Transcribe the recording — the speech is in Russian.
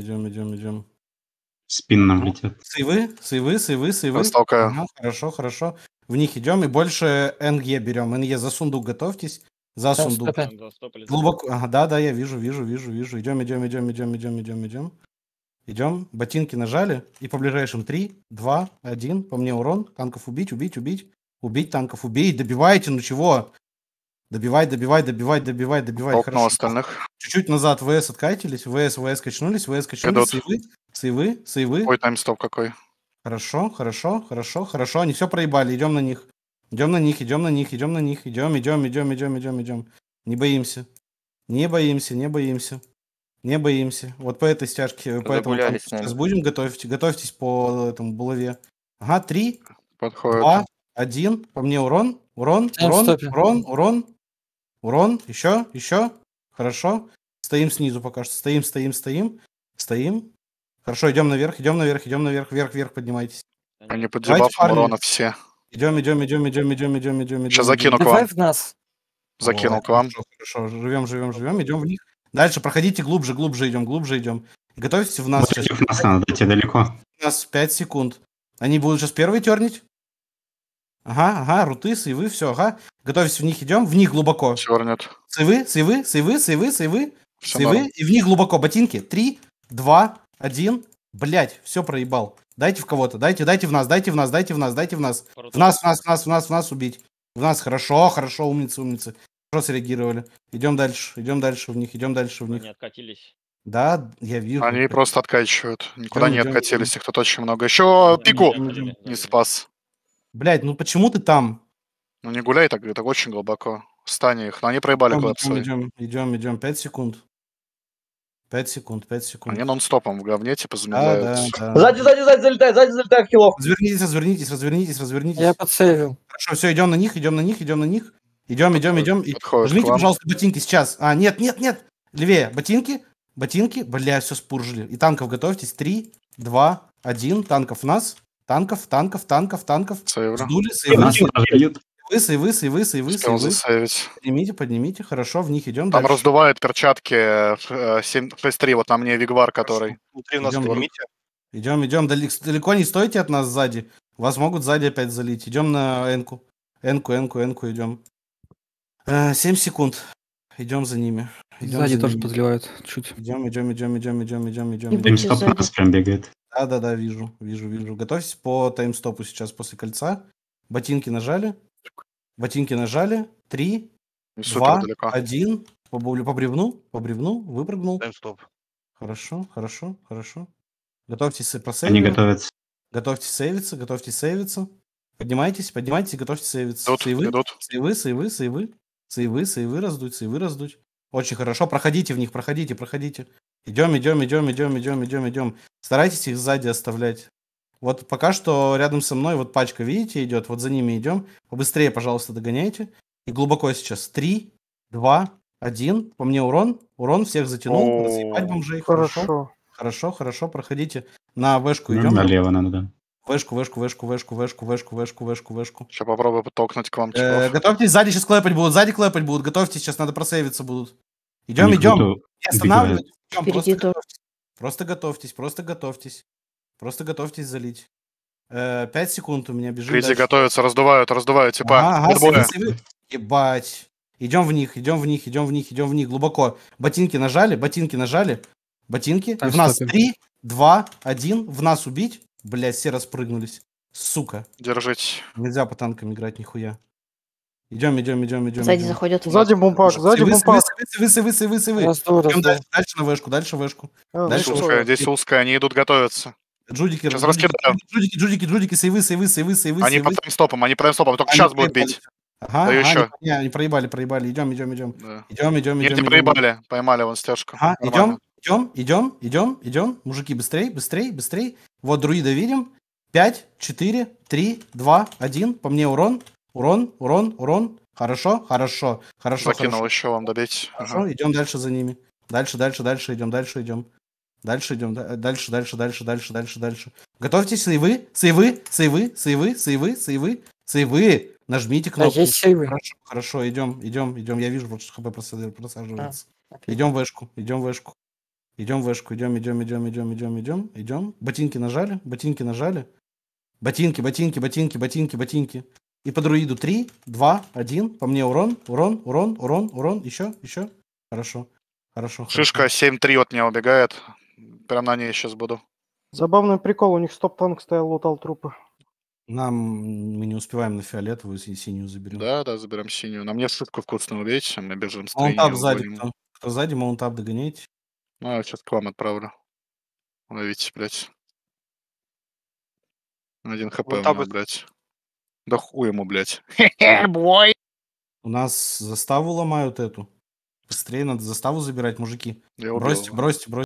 идем, идем, идем. Спин нам ну, летит. Сейвы, сейвы, сейвы, сейвы. Ага, хорошо, хорошо. В них идем и больше НГ берем. НГ за сундук готовьтесь. За сундук. Стопы. Глубоко. Ага, да, да, я вижу, вижу, вижу, вижу. Идем, идем, идем, идем, идем, идем, идем. Идем. Ботинки нажали. И по ближайшим 3, 2, 1. По мне урон. Танков убить, убить, убить. Убить танков, убей, добивайте, ну чего? Добивай, добивай, добивай, добивай, добивай. хорошо остальных. Чуть-чуть назад ВС откатились, ВС, ВС качнулись, ВС качнулись, сейвы, сейвы, сейвы. Ой, таймстоп какой. Хорошо, хорошо, хорошо, хорошо. Они все проебали, идем на них. Идем на них, идем на них, идем на них, идем, идем, идем, идем, идем, идем. Не боимся. Не боимся, не боимся. Не боимся. Вот по этой стяжке, по этому сейчас будем готовить. Готовьтесь по этому булаве. Ага, три, Подходит. два, один. По мне урон, урон, урон, урон, урон, урон. Урон. Еще, еще. Хорошо. Стоим снизу пока что. Стоим, стоим, стоим. Стоим. Хорошо, идем наверх, идем наверх, идем наверх, вверх, вверх, поднимайтесь. Они под урона все. Идем, идем, идем, идем, идем, идем, идем, идем. Сейчас закину к вам. в нас. Закинул вот, к вам. Хорошо, хорошо, живем, живем, живем, идем в них. Дальше проходите глубже, глубже идем, глубже идем. Готовьтесь в нас. Против сейчас. нас надо идти далеко. У нас 5 секунд. Они будут сейчас первый тернить. Ага, ага, руты, сейвы, все, ага. Готовьтесь, в них идем, в них глубоко. Чернет. Сейвы, сейвы, сейвы, сейвы, сейвы, все сейвы. И в них глубоко. Ботинки. Три, два, один. Блять, все проебал. Дайте в кого-то, дайте, дайте в нас, дайте в нас, дайте в нас, дайте в нас. В нас, в нас, в нас, в нас, в нас убить. В нас хорошо, хорошо, умницы, умницы. Хорошо среагировали. Идем дальше, идем дальше в них, идем дальше в них. Они откатились. Да, я вижу. Они просто откачивают. Никуда идем, не откатились, идем. их тут очень много. Еще пику не спас. Блять, ну почему ты там? Ну не гуляй так, так очень глубоко. Стань их. Но они проебали идем, идем, идем, идем, идем. 5 секунд. 5 секунд, 5 секунд. Они нон-стопом в говне типа замедляют. А, да, да. Сзади, сзади, сзади, залетай, сзади залетай в хилов. Развернитесь, развернитесь, развернитесь, развернитесь. Я подсейвил. Хорошо, все, идем на них, идем на них, идем на них. Идем, идем, идем. Подходит Жмите, пожалуйста, ботинки сейчас. А, нет, нет, нет. Левее, ботинки, ботинки. Бля, все спуржили. И танков готовьтесь. Три, два, один. Танков у нас. Танков, танков, танков, танков. Сейвра. Сдули, сейвы, сейвы, сейвы, сейвы, сейвы, сейвы. Поднимите, поднимите, хорошо, в них идем Там дальше. раздувают перчатки F3, э, вот на мне Вигвар, который. Идем, Идем, идем, далеко не стойте от нас сзади. Вас могут сзади опять залить. Идем на Энку. Энку, Энку, Энку идем. Э, семь секунд. Идем за ними. Идем Сзади за тоже ними. подливают чуть. Идем, идем, идем, идем, идем, идем, идем. идем. Им стоп нас прям бегает. Да, да, да, вижу, вижу, вижу. Готовьтесь по таймстопу сейчас после кольца. Ботинки нажали. Ботинки нажали. Три, два, один. По, по бревну, по бревну, выпрыгнул. Таймстоп. Хорошо, хорошо, хорошо. Готовьтесь просейвиться. Они готовятся. Готовьтесь сейвиться, готовьтесь сейвиться. Поднимайтесь, поднимайтесь, готовьтесь сейвиться. Идут, сейвы, идут. сейвы, сейвы, сейвы. Сейвы, сейвы раздуть, сейвы раздуть. Очень хорошо. Проходите в них, проходите, проходите. Идем, идем, идем, идем, идем, идем, идем. Старайтесь их сзади оставлять. Вот пока что рядом со мной вот пачка, видите, идет. Вот за ними идем. Быстрее, пожалуйста, догоняйте. И глубоко сейчас. Три, два, один. По мне урон. Урон всех затянул. Разъебать бомжей. Хорошо. хорошо. Хорошо, проходите. На вешку идем. Налево надо, да. Вешку, вешку, вешку, вешку, вешку, вешку, вешку, вешку, вешку. Сейчас попробую толкнуть к вам. Э, готовьтесь, сзади сейчас клепать будут, сзади клепать будут. Готовьтесь, сейчас надо просейвиться будут. Идем, идем. Не останавливайтесь. Там Впереди просто, тоже. просто готовьтесь, просто готовьтесь. Просто готовьтесь залить. Э, пять секунд у меня бежит. Люди готовятся, раздувают, раздувают, типа. Ага, ага, Ебать. Идем в них, идем в них, идем в них, идем в них. Глубоко. Ботинки нажали, ботинки нажали. Ботинки. Так, в нас три, два, один. В нас убить. Блять, все распрыгнулись. Сука. Держите. Нельзя по танкам играть нихуя. Идем, идем, идем, идем. Сзади идем. заходят. Сзади бумпак, сзади бумпак. Высы, высы, высы, высы. Идем дальше, дальше на вышку, дальше вышку. А, ну дальше узкая, здесь узкая, они идут готовиться. Джудики, сейчас джудики, джудики, джудики, джудики, сейвы, сейвы, сейвы, сейвы. Они по таймстопам, они по таймстопам, только они сейчас будут бить. Ага, Даю ага, еще. Не, они проебали, проебали. Идем, идем, идем. Да. Идем, идем, Нет, идем. не проебали, поймали вон стяжку. Ага, идем, идем, идем, идем, идем. Мужики, быстрей, быстрей, быстрей. Вот друида видим. 5, 4, 3, 2, 1. По мне урон. Урон, урон, урон. Хорошо, хорошо, хорошо. Закинул хорошо. еще вам добить. Хорошо, ага. идем дальше за ними. Дальше, дальше, дальше идем, дальше идем. Дальше идем, дальше, дальше, дальше, дальше, дальше, дальше. Готовьтесь, сейвы, сейвы, сейвы, сейвы, сейвы, сейвы, сейвы. Нажмите кнопку. Хорошо, хорошо, идем, идем, идем. Я вижу, вот что ХП просаживается. А, идем в эшку, идем в эшку. Идем в эшку, идем, идем, идем, идем, идем, идем, идем. Ботинки нажали, ботинки нажали. Ботинки, ботинки, ботинки, ботинки, ботинки. И по друиду 3, 2, 1. По мне урон, урон, урон, урон, урон. Еще, еще. Хорошо. Хорошо. Шишка 7-3 от меня убегает. Прям на ней сейчас буду. Забавный прикол, у них стоп-танк стоял, лутал трупы. Нам мы не успеваем на фиолетовую и синюю заберем. Да, да, заберем синюю. На мне шутку вкусно убейте, а мы бежим с Маунтап сзади. Кто, кто сзади, маунтап догоняйте. Ну, я сейчас к вам отправлю. Ловите, блядь. Один хп, маунтап... блядь. Да хуй ему, блядь. Бой. У нас заставу ломают эту. Быстрее надо заставу забирать, мужики. Я бросьте, убил. бросьте, бросьте.